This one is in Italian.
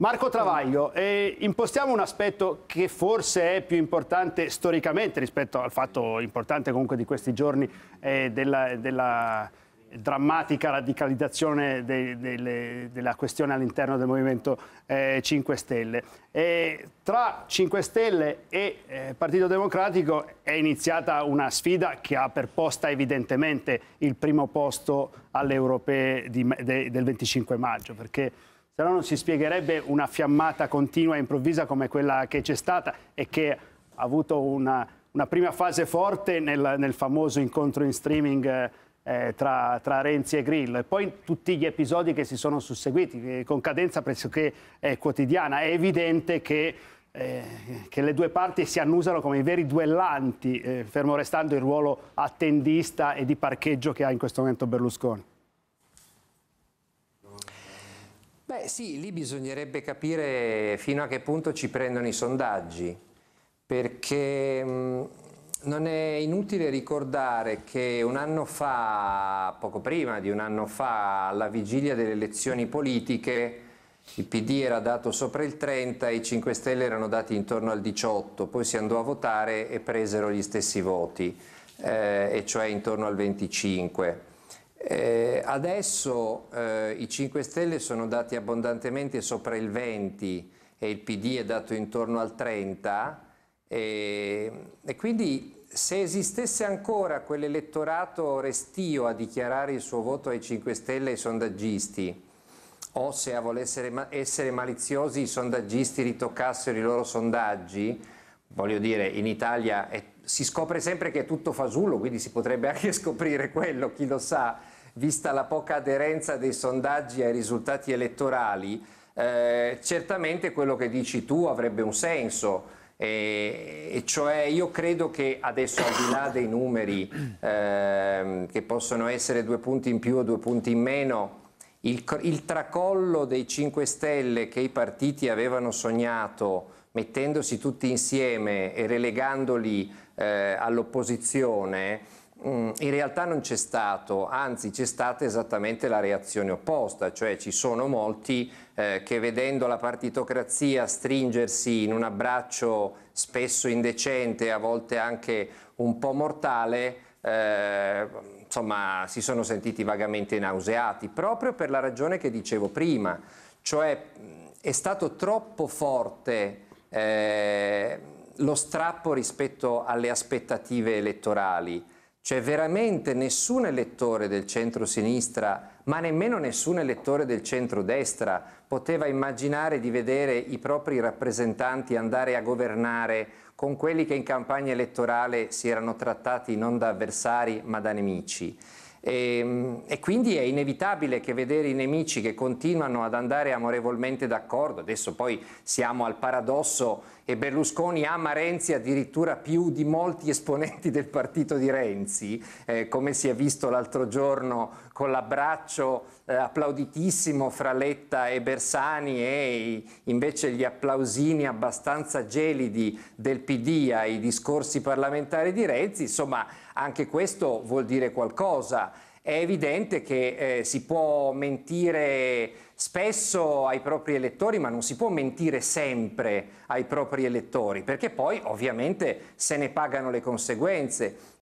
Marco Travaglio, eh, impostiamo un aspetto che forse è più importante storicamente rispetto al fatto importante comunque di questi giorni eh, della, della, drammatica radicalizzazione de, de, de, della questione all'interno del Movimento eh, 5 Stelle. E tra 5 Stelle e eh, Partito Democratico è iniziata una sfida che ha per posta evidentemente il primo posto alle europee di, del 25 maggio, perché però non si spiegherebbe una fiammata continua e improvvisa come quella che c'è stata e che ha avuto una, una prima fase forte nel, nel, famoso incontro in streaming eh, eh tra, tra, Renzi e Grillo e poi tutti gli episodi che si sono susseguiti con cadenza pressoché eh, quotidiana. È evidente che, eh, che, le due parti si annusano come i veri duellanti, eh, fermo restando il ruolo attendista e di parcheggio che ha in questo momento Berlusconi. Beh sì, lì bisognerebbe capire fino a che punto ci prendono i sondaggi, perché mh, non è inutile ricordare che un anno fa, poco prima di un anno fa, alla vigilia delle elezioni politiche, il PD era dato sopra il 30 e i 5 Stelle erano dati intorno al 18, poi si andò a votare e presero gli stessi voti, eh, e cioè intorno al 25. Eh, adesso eh, i 5 Stelle sono dati abbondantemente sopra il 20 e il PD è dato intorno al 30 e, eh, e quindi se esistesse ancora quell'elettorato restio a dichiarare il suo voto ai 5 Stelle e ai sondaggisti o se a volessere essere maliziosi i sondaggisti ritoccassero i loro sondaggi, voglio dire in Italia è, si scopre sempre che è tutto fasullo, quindi si potrebbe anche scoprire quello, chi lo sa, vista la poca aderenza dei sondaggi ai risultati elettorali, eh, certamente quello che dici tu avrebbe un senso. E, e cioè io credo che adesso al di là dei numeri eh, che possono essere due punti in più o due punti in meno, il, il, tracollo dei 5 Stelle che i partiti avevano sognato mettendosi tutti insieme e relegandoli eh, all'opposizione Mm, in realtà non c'è stato, anzi c'è stata esattamente la reazione opposta, cioè ci sono molti eh, che vedendo la partitocrazia stringersi in un abbraccio spesso indecente, a volte anche un po' mortale, eh, insomma si sono sentiti vagamente nauseati, proprio per la ragione che dicevo prima, cioè mm, è stato troppo forte eh, lo strappo rispetto alle aspettative elettorali cioè veramente nessun elettore del centro-sinistra, ma nemmeno nessun elettore del centro-destra poteva immaginare di vedere i propri rappresentanti andare a governare con quelli che in campagna elettorale si erano trattati non da avversari ma da nemici. E, ehm, e, quindi è inevitabile che vedere i nemici che continuano ad andare amorevolmente d'accordo, adesso poi siamo al paradosso e Berlusconi ama Renzi addirittura più di molti esponenti del partito di Renzi, eh, come si è visto l'altro giorno con l'abbraccio eh, applauditissimo fra Letta e Bersani e invece gli applausini abbastanza gelidi del PD ai discorsi parlamentari di Renzi, insomma anche questo vuol dire qualcosa. È evidente che eh, si può mentire spesso ai propri elettori, ma non si può mentire sempre ai propri elettori, perché poi ovviamente se ne pagano le conseguenze.